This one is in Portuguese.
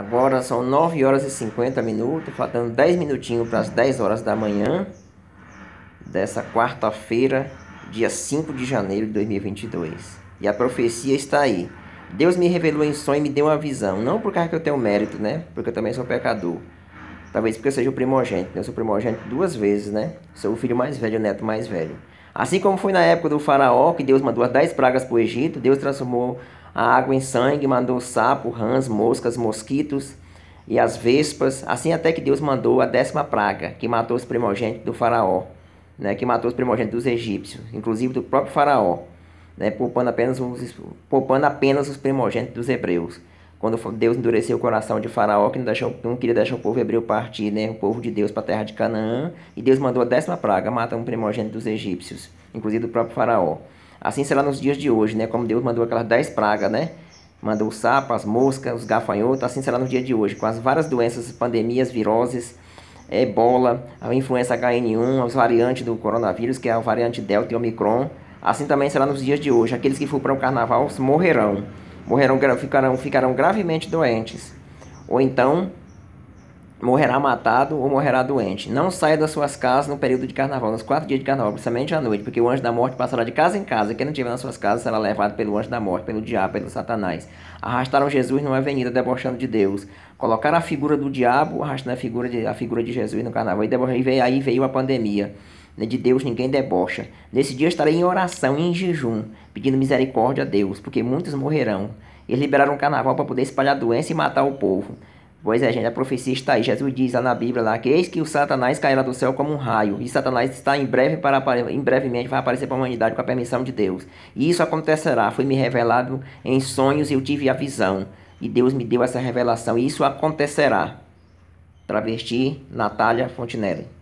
Agora são 9 horas e 50 minutos, faltando 10 minutinhos para as 10 horas da manhã dessa quarta-feira, dia 5 de janeiro de 2022. E a profecia está aí. Deus me revelou em sonho e me deu uma visão. Não por causa que eu tenho mérito, né? Porque eu também sou pecador. Talvez porque eu seja o primogênito. Né? Eu sou primogênito duas vezes, né? Sou o filho mais velho, o neto mais velho. Assim como foi na época do faraó, que Deus mandou as dez pragas para o Egito, Deus transformou a água em sangue, mandou sapo, rãs, moscas, mosquitos e as vespas, assim até que Deus mandou a décima praga, que matou os primogênitos do faraó, né, que matou os primogênitos dos egípcios, inclusive do próprio faraó, né, poupando, apenas os, poupando apenas os primogênitos dos hebreus. Quando Deus endureceu o coração de faraó, que não, deixou, não queria deixar o povo hebreu partir, né, o povo de Deus para a terra de Canaã, e Deus mandou a décima praga, mata um primogênito dos egípcios, inclusive do próprio faraó. Assim será nos dias de hoje, né? Como Deus mandou aquelas dez pragas, né? Mandou o sapo, as moscas, os gafanhotos, assim será nos dias de hoje, com as várias doenças, pandemias, viroses, ebola, a influenza HN1, as variantes do coronavírus, que é a variante Delta e Omicron. Assim também será nos dias de hoje. Aqueles que for para o carnaval morrerão. Morrerão, ficarão, ficarão gravemente doentes. Ou então morrerá matado ou morrerá doente. Não saia das suas casas no período de carnaval, nos quatro dias de carnaval, principalmente à noite, porque o anjo da morte passará de casa em casa. Quem não estiver nas suas casas será levado pelo anjo da morte, pelo diabo, pelo satanás. Arrastaram Jesus numa avenida, debochando de Deus. Colocaram a figura do diabo, arrastando a figura de, a figura de Jesus no carnaval. E, debochando, e veio, aí veio a pandemia. Né, de Deus ninguém debocha. Nesse dia estarei em oração e em jejum, pedindo misericórdia a Deus, porque muitos morrerão. Eles liberaram o carnaval para poder espalhar doença e matar o povo. Pois é, gente, a profecia está aí. Jesus diz lá na Bíblia lá que eis que o Satanás cairá do céu como um raio. E Satanás está em breve para em brevemente vai aparecer para a humanidade com a permissão de Deus. E isso acontecerá. Foi me revelado em sonhos e eu tive a visão. E Deus me deu essa revelação. E isso acontecerá. Travesti Natália Fontinelli.